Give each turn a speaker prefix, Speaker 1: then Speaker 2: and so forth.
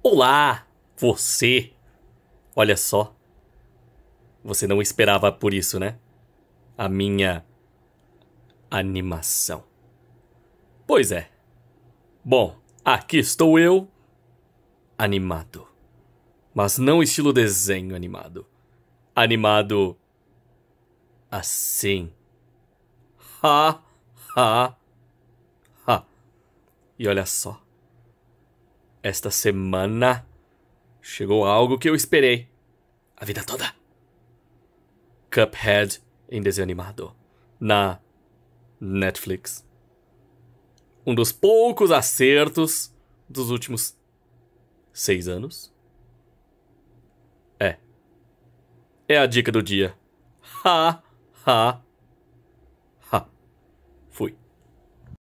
Speaker 1: Olá, você! Olha só. Você não esperava por isso, né? A minha animação. Pois é. Bom, aqui estou eu, animado. Mas não estilo desenho animado. Animado assim. Ha, ha, ha. E olha só. Esta semana chegou algo que eu esperei a vida toda. Cuphead em desenho animado na Netflix. Um dos poucos acertos dos últimos seis anos. É.
Speaker 2: É a dica do dia. Ha, ha,